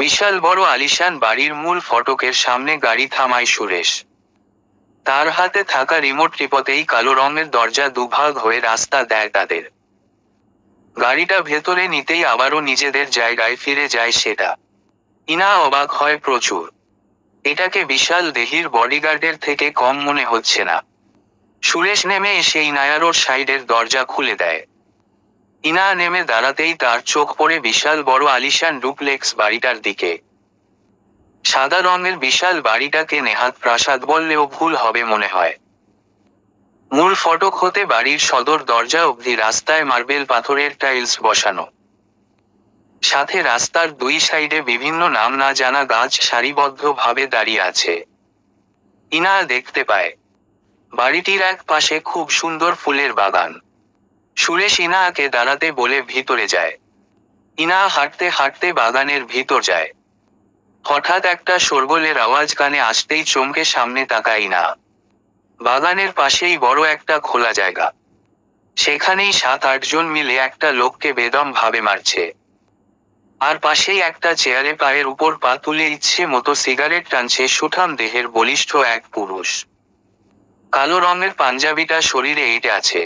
বিশাল বড় আলিশান বাড়ির মূল ফটকের সামনে গাড়ি থামায় সুরেশ তার হাতে থাকা রিমোট টিপতেই কালো রঙের দরজা দুভাগ হয়ে রাস্তা দেয় তাদের গাড়িটা ভেতরে নিতেই আবারও নিজেদের জায়গায় ফিরে যায় সেটা ইনা অবাক হয় প্রচুর এটাকে বিশাল দেহির বডিগার্ডের থেকে কম মনে হচ্ছে না সুরেশ নেমে এসে ইনায়ারোর সাইডের দরজা খুলে দেয় ইনা নেমে দাঁড়াতেই তার চোখ পড়ে বিশাল বড় আলিশান ডুপ্লেক্স বাড়িটার দিকে সাদা রঙের বিশাল বাড়িটাকে নেহাত প্রাসাদ বললেও ভুল হবে মনে হয় মূল ফটক হতে বাড়ির সদর দরজা অবধি রাস্তায় মার্বেল পাথরের টাইলস বসানো সাথে রাস্তার দুই সাইডে বিভিন্ন নাম না জানা গাছ সারিবদ্ধভাবে দাঁড়িয়ে আছে ইনা দেখতে পায় বাড়িটির এক পাশে খুব সুন্দর ফুলের বাগান সুরেশ ইনাকে দাঁড়াতে বলে ভিতরে যায় ইনা হাঁটতে হাঁটতে বাগানের ভিতর যায় হঠাৎ একটা শোরগোলের আওয়াজ কানে আসতেই চমকে সামনে তাকায় ইনা বাগানের পাশেই বড় একটা খোলা জায়গা সেখানেই সাত আটজন মিলে একটা লোককে বেদম ভাবে মারছে আর পাশেই একটা চেয়ারে পায়ের উপর পা তুলে ইচ্ছে মতো সিগারেট টানছে সুঠাম দেহের বলিষ্ঠ এক পুরুষ কালো রঙের পাঞ্জাবিটা শরীরে এঁটে আছে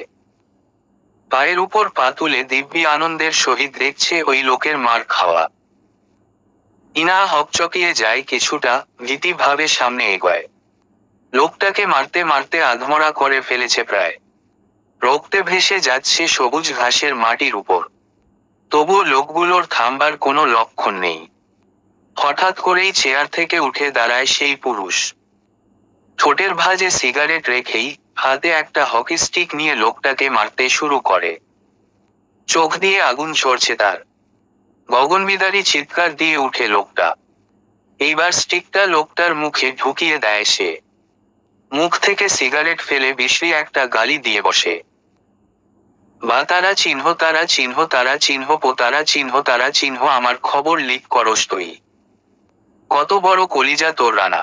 পায়ের উপর পা তুলে দিব্যি আনন্দের সহিত দেখছে ওই লোকের মার খাওয়া ইনা হকচকিয়ে যায় কিছুটা ভীতিভাবে সামনে এগোয় লোকটাকে মারতে মারতে আধমরা করে ফেলেছে প্রায় রক্তে ভেসে যাচ্ছে সবুজ ঘাসের মাটির উপর তবু লোকগুলোর থামবার কোনো লক্ষণ নেই হঠাৎ করেই চেয়ার থেকে উঠে দাঁড়ায় সেই পুরুষ ঠোঁটের ভাজে সিগারেট রেখেই হাতে একটা হকি স্টিক নিয়ে লোকটাকে মারতে শুরু করে চোখ দিয়ে আগুন ঝরছে তার গগনবিদারি চিৎকার দিয়ে উঠে লোকটা এইবার স্টিকটা লোকটার মুখে ঢুকিয়ে দেয় সে মুখ থেকে সিগারেট ফেলে বিশ্রী একটা গালি দিয়ে বসে বা তারা চিহ্ন তারা চিহ্ন তারা চিহ্ন পো তারা চিহ্ন তারা চিহ্ন আমার খবর লিক করস তুই কত বড় কলিজা তোর রানা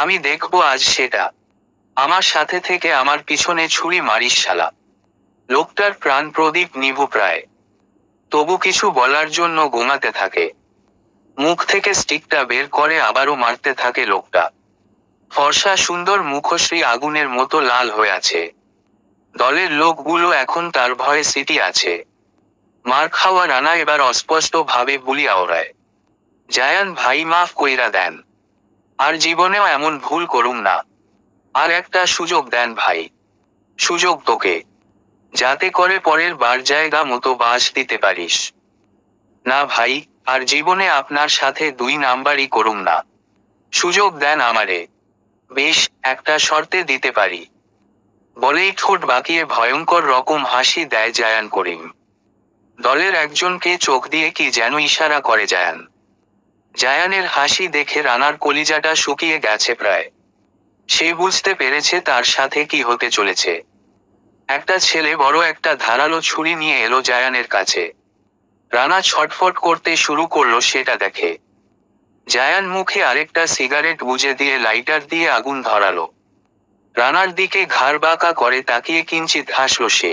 আমি দেখবো আজ সেটা আমার সাথে থেকে আমার পিছনে ছুরি মারিস শালা লোকটার প্রাণ প্রদীপ নিভু প্রায় তবু কিছু বলার জন্য গোমাতে থাকে মুখ থেকে স্টিকটা বের করে আবারও মারতে থাকে লোকটা ফর্সা সুন্দর মুখশ্রী আগুনের মতো লাল হয়ে আছে দলের লোকগুলো এখন তার ভয়ে সিটি আছে মার খাওয়া রানা এবার অস্পষ্ট ভাবে বুলি ওড়ায় জায়ান ভাই মাফ কইরা দেন আর জীবনেও এমন ভুল করুম না আর একটা সুযোগ দেন ভাই সুযোগ তোকে যাতে করে পরের বার জায়গা মতো বাস দিতে পারিস না ভাই আর জীবনে আপনার সাথে দুই নাম্বারই করুম না সুযোগ দেন আমারে বেশ একটা শর্তে দিতে পারি বলেই ঠোঁট বাঁকিয়ে ভয়ঙ্কর রকম হাসি দেয় জায়ান করিম দলের একজনকে চোখ দিয়ে কি যেন ইশারা করে জায়ান জায়ানের হাসি দেখে রানার কলিজাটা শুকিয়ে গেছে প্রায় সে বুঝতে পেরেছে তার সাথে কি হতে চলেছে একটা ছেলে বড় একটা ধারালো ছুরি নিয়ে এলো জায়ানের কাছে রানা ছটফট করতে শুরু করলো সেটা দেখে জায়ান মুখে আরেকটা সিগারেট বুঝে দিয়ে লাইটার দিয়ে আগুন ধরালো রানার দিকে ঘাড় বাঁকা করে তাকিয়ে কিঞ্চিত হাসল সে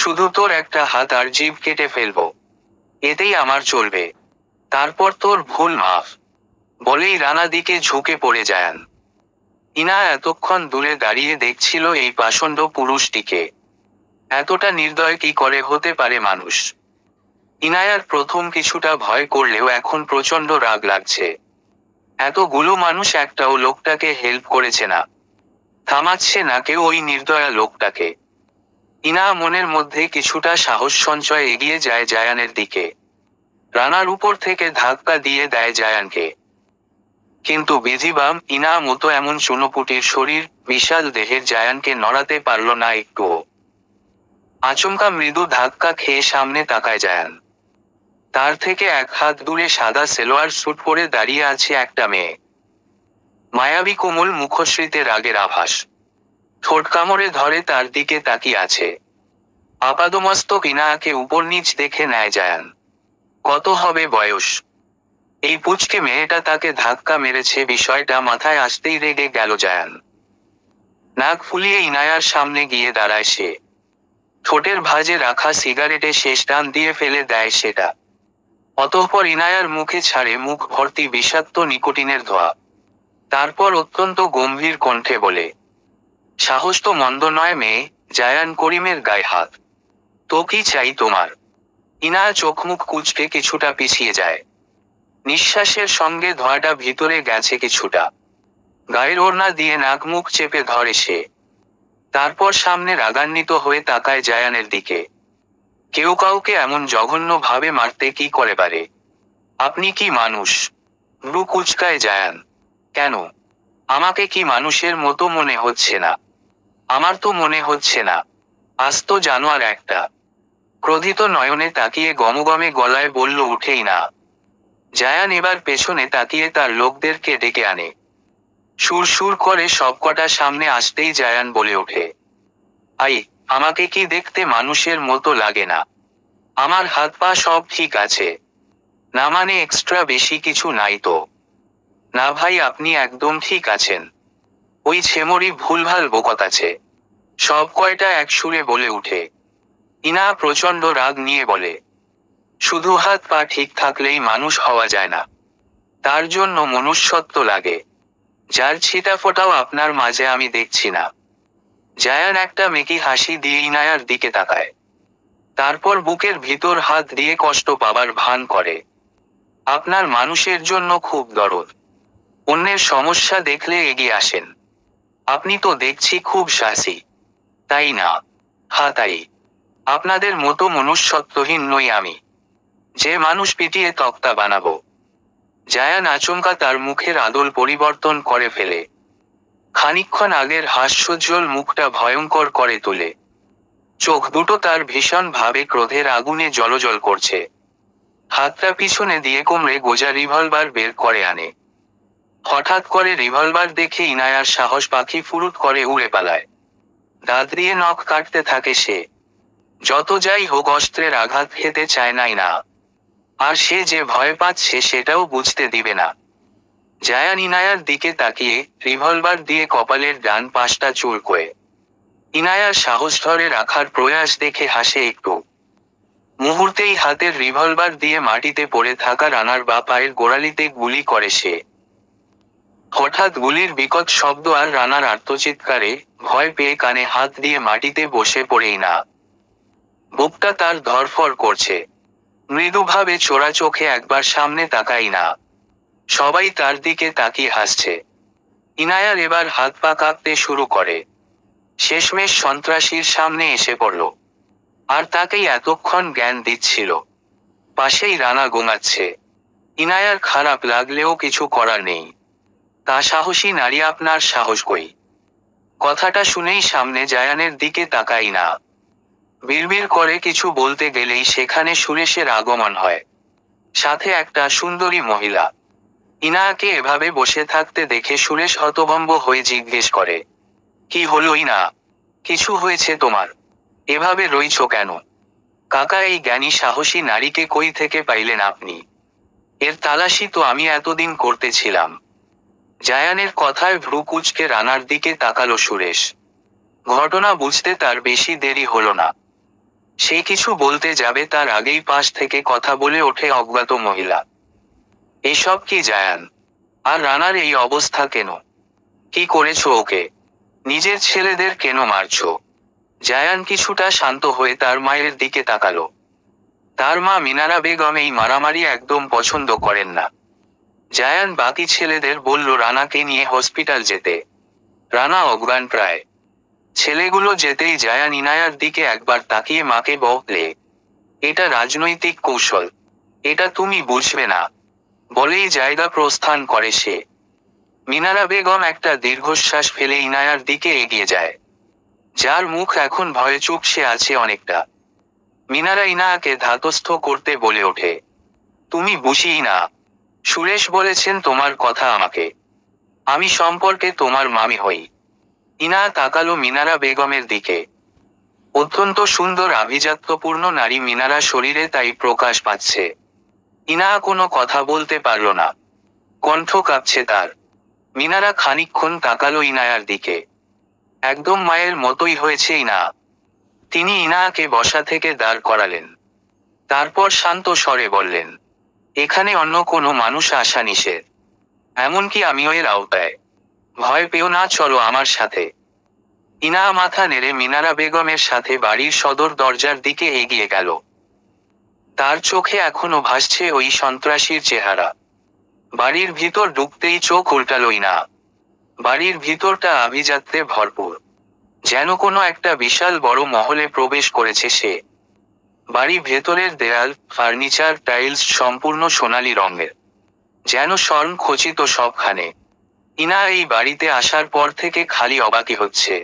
শুধু তোর একটা হাত আর জীব কেটে ফেলবো এতেই আমার চলবে তারপর তোর ভুল মাফ বলেই রানা দিকে ঝুঁকে পড়ে যায়ান ইনা এতক্ষণ দূরে দাঁড়িয়ে দেখছিল এই পাষণ্ড পুরুষটিকে এতটা নির্দয় কি করে হতে পারে মানুষ ইনায়ার প্রথম কিছুটা ভয় করলেও এখন প্রচন্ড রাগ লাগছে এতগুলো মানুষ একটাও লোকটাকে হেল্প করেছে না থামাচ্ছে না কেউ ওই নির্দয়া লোকটাকে ইনা মনের মধ্যে কিছুটা সাহস সঞ্চয় এগিয়ে যায় জায়ানের দিকে রানার উপর থেকে ধাক্কা দিয়ে দেয় জায়ানকে কিন্তু বেজিবাম ইনা মতো এমন চুনোপুটির শরীর বিশাল দেহের জায়ানকে নড়াতে পারল না একটুও আচমকা মৃদু ধাক্কা খেয়ে সামনে তাকায় জায়ান তার থেকে এক হাত দূরে সাদা সেলোয়ার স্যুট পরে দাঁড়িয়ে আছে একটা মেয়ে মায়াবী কোমল মুখশ্রীতে রাগের আভাস ঠোঁট কামড়ে ধরে তার দিকে তাকিয়ে আছে আপাদমস্তক ইনাকে উপর নিচ দেখে নেয় জায়ান কত হবে বয়স এই পুচকে মেয়েটা তাকে ধাক্কা মেরেছে বিষয়টা মাথায় আসতেই রেগে গেল জায়ান নাক ফুলিয়ে ইনায়ার সামনে গিয়ে দাঁড়ায় সে ঠোঁটের ভাজে রাখা সিগারেটে শেষ টান দিয়ে ফেলে দেয় সেটা অতঃপর ইনায়ার মুখে ছাড়ে মুখ ভর্তি বিষাক্ত নিকোটিনের ধোয়া তারপর অত্যন্ত গম্ভীর কণ্ঠে বলে সাহস তো মন্দ নয় মেয়ে জায়ান করিমের গায়ে হাত তো কি চাই তোমার ইনায়া চোখ মুখ কুচকে কিছুটা পিছিয়ে যায় নিঃশ্বাসের সঙ্গে ধোঁয়াটা ভিতরে গেছে কিছুটা গায়ের ওড়না দিয়ে নাক মুখ চেপে ধরে সে তারপর সামনে রাগান্বিত হয়ে তাকায় জায়ানের দিকে কেউ কাউকে এমন জঘন্য ভাবে মারতে কি করে পারে আপনি কি মানুষ ব্রু কুচকায় জায়ান কেন আমাকে কি মানুষের মতো মনে হচ্ছে না আমার তো মনে হচ্ছে না আস্ত জানোয়ার একটা ক্রোধিত নয়নে তাকিয়ে গমগমে গলায় বলল উঠেই না জায়ান এবার পেছনে তাকিয়ে তার লোকদেরকে ডেকে আনে সুর সুর করে সবকটা সামনে আসতেই জায়ান বলে ওঠে আই আমাকে কি দেখতে মানুষের মতো লাগে না আমার হাত পা সব ঠিক আছে না মানে এক্সট্রা বেশি কিছু নাই তো না ভাই আপনি একদম ঠিক আছেন ওই ছেমরি ভুলভাল বকত আছে সব কয়টা এক সুরে বলে উঠে ইনা প্রচণ্ড রাগ নিয়ে বলে শুধু হাত পা ঠিক থাকলেই মানুষ হওয়া যায় না তার জন্য মনুষ্যত্ব লাগে যার ছিটাফোটাও আপনার মাঝে আমি দেখছি না জায়ান একটা মেকি হাসি দিয়ে ইনায়ার দিকে তাকায় তারপর বুকের ভিতর হাত দিয়ে কষ্ট পাবার ভান করে আপনার মানুষের জন্য খুব দরদ অন্যের সমস্যা দেখলে এগিয়ে আসেন আপনি তো দেখছি খুব সাহসী তাই না হা হ্যাঁ, তাই আপনাদের মতো মনুষ্যত্বহীন নই আমি যে মানুষ পিটিয়ে তক্তা বানাবো জায়ান আচমকা তার মুখের আদল পরিবর্তন করে ফেলে খানিক্ষণ আগের হাস্যজ্জ্বল মুখটা ভয়ঙ্কর করে তোলে চোখ দুটো তার ভীষণ ভাবে ক্রোধের আগুনে জলজল করছে হাতটা পিছনে দিয়ে কোমরে গোজা রিভলভার বের করে আনে হঠাৎ করে রিভলভার দেখে ইনায়ার সাহস পাখি ফুরুত করে উড়ে পালায় দাঁত দিয়ে নখ কাটতে থাকে সে যত যাই হোক অস্ত্রের আঘাত খেতে চায় নাই না আর সে যে ভয় পাচ্ছে সেটাও বুঝতে দিবে না জায়া ইনায়ার দিকে তাকিয়ে রিভলভার দিয়ে কপালের ডান পাশটা চুল করে ইনায়ার সাহস ধরে রাখার প্রয়াস দেখে হাসে একটু মুহূর্তেই হাতের রিভলভার দিয়ে মাটিতে পড়ে থাকা রানার বা পায়ের গোড়ালিতে গুলি করে সে হঠাৎ গুলির বিকট শব্দ আর রানার আর্তচিৎকারে ভয় পেয়ে কানে হাত দিয়ে মাটিতে বসে পড়েই না বুকটা তার ধরফর করছে মৃদুভাবে চোরা চোখে একবার সামনে তাকাই না সবাই তার দিকে তাকিয়ে হাসছে ইনায়ার এবার হাত পা কাঁপতে শুরু করে শেষমেশ সন্ত্রাসীর সামনে এসে পড়ল আর তাকেই এতক্ষণ জ্ঞান দিচ্ছিল পাশেই রানা গোঙাচ্ছে ইনায়ার খারাপ লাগলেও কিছু করার নেই তা সাহসী নারী আপনার সাহস কই কথাটা শুনেই সামনে জায়ানের দিকে তাকাই না বিড়বিড় করে কিছু বলতে গেলেই সেখানে সুরেশের আগমন হয় সাথে একটা সুন্দরী মহিলা ইনাকে এভাবে বসে থাকতে দেখে সুরেশ হতভম্ব হয়ে জিজ্ঞেস করে কি হলো ইনা কিছু হয়েছে তোমার এভাবে রইছ কেন কাকা এই জ্ঞানী সাহসী নারীকে কই থেকে পাইলেন আপনি এর তালাশি তো আমি এতদিন করতেছিলাম জায়ানের কথায় ভ্রু কুচকে রানার দিকে তাকালো সুরেশ ঘটনা বুঝতে তার বেশি দেরি হলো না সে কিছু বলতে যাবে তার আগেই পাশ থেকে কথা বলে ওঠে অজ্ঞাত মহিলা এসব কি জায়ান আর রানার এই অবস্থা কেন কি করেছো ওকে নিজের ছেলেদের কেন মারছ জায়ান কিছুটা শান্ত হয়ে তার মায়ের দিকে তাকালো তার মা মিনারা বেগম এই মারামারি একদম পছন্দ করেন না জায়ান বাকি ছেলেদের বলল রানাকে নিয়ে হসপিটাল যেতে রানা অজ্ঞান প্রায় ছেলেগুলো যেতেই জায়া নিনায়ার দিকে একবার তাকিয়ে মাকে বলে এটা রাজনৈতিক কৌশল এটা তুমি বুঝবে না বলেই জায়গা প্রস্থান করে সে মিনারা বেগম একটা দীর্ঘশ্বাস ফেলে ইনায়ার দিকে এগিয়ে যায় যার মুখ এখন ভয়ে চুপ সে আছে অনেকটা মিনারা ইনায়াকে ধাতস্থ করতে বলে ওঠে তুমি বুঝি না সুরেশ বলেছেন তোমার কথা আমাকে আমি সম্পর্কে তোমার মামি হই ইনা তাকালো মিনারা বেগমের দিকে অত্যন্ত সুন্দর আভিজাত্যপূর্ণ নারী মিনারা শরীরে তাই প্রকাশ পাচ্ছে ইনা কোনো কথা বলতে পারল না কণ্ঠ কাঁপছে তার মিনারা খানিক্ষণ তাকালো ইনায়ার দিকে একদম মায়ের মতোই হয়েছে ইনা তিনি ইনাকে বসা থেকে দাঁড় করালেন তারপর শান্ত স্বরে বললেন এখানে অন্য কোনো মানুষ আসা নিষেধ এমনকি আমিও এর আওতায় ভয় পেও না চলো আমার সাথে ইনা মাথা নেড়ে মিনারা বেগমের সাথে বাড়ির সদর দরজার দিকে এগিয়ে গেল তার চোখে এখনো ভাসছে ওই সন্ত্রাসীর চেহারা বাড়ির ভিতর ঢুকতেই চোখ উল্টাল না বাড়ির ভিতরটা আভিজাত্রে ভরপুর যেন কোনো একটা বিশাল বড় মহলে প্রবেশ করেছে সে বাড়ি ভেতরের দেয়াল ফার্নিচার টাইলস সম্পূর্ণ সোনালি রঙের যেন স্বর্ণ খচিত সবখানে ইনার এই বাড়িতে আসার পর থেকে খালি অবাকি হচ্ছে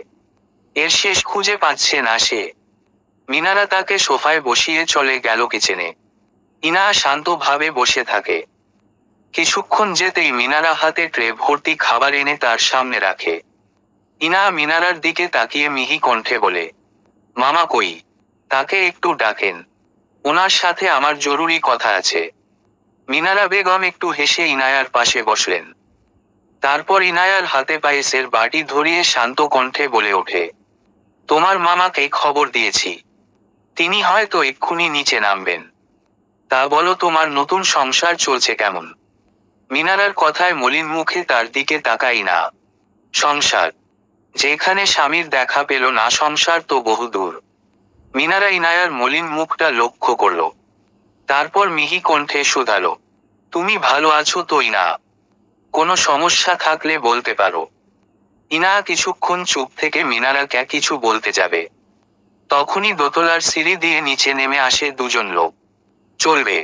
এর শেষ খুঁজে পাচ্ছে না সে মিনারা তাকে সোফায় বসিয়ে চলে গেল কিচেনে ইনা শান্তভাবে বসে থাকে কিছুক্ষণ যেতেই মিনারা হাতে ট্রে ভর্তি খাবার এনে তার সামনে রাখে ইনা মিনারার দিকে তাকিয়ে মিহি কণ্ঠে বলে মামা কই তাকে একটু ডাকেন ওনার সাথে আমার জরুরি কথা আছে মিনারা বেগম একটু হেসে ইনায়ার পাশে বসলেন তারপর ইনায়ার হাতে পায়েসের বাটি ধরিয়ে শান্ত কণ্ঠে বলে ওঠে তোমার মামাকে খবর দিয়েছি তিনি হয়তো এক্ষুনি নিচে নামবেন তা বলো তোমার নতুন সংসার চলছে কেমন মিনারার কথায় মলিন মুখে তার দিকে তাকাই না সংসার যেখানে স্বামীর দেখা পেল না সংসার তো বহুদূর মিনারা ইনায়ার মলিন মুখটা লক্ষ্য করল তারপর মিহি কণ্ঠে শুধালো তুমি ভালো আছো তো না কোনো সমস্যা থাকলে বলতে পারো ইনা কিছুক্ষণ চুপ থেকে মিনারা ক্যা কিছু বলতে যাবে তখনই দোতলার সিঁড়ি দিয়ে নিচে নেমে আসে দুজন লোক চলবে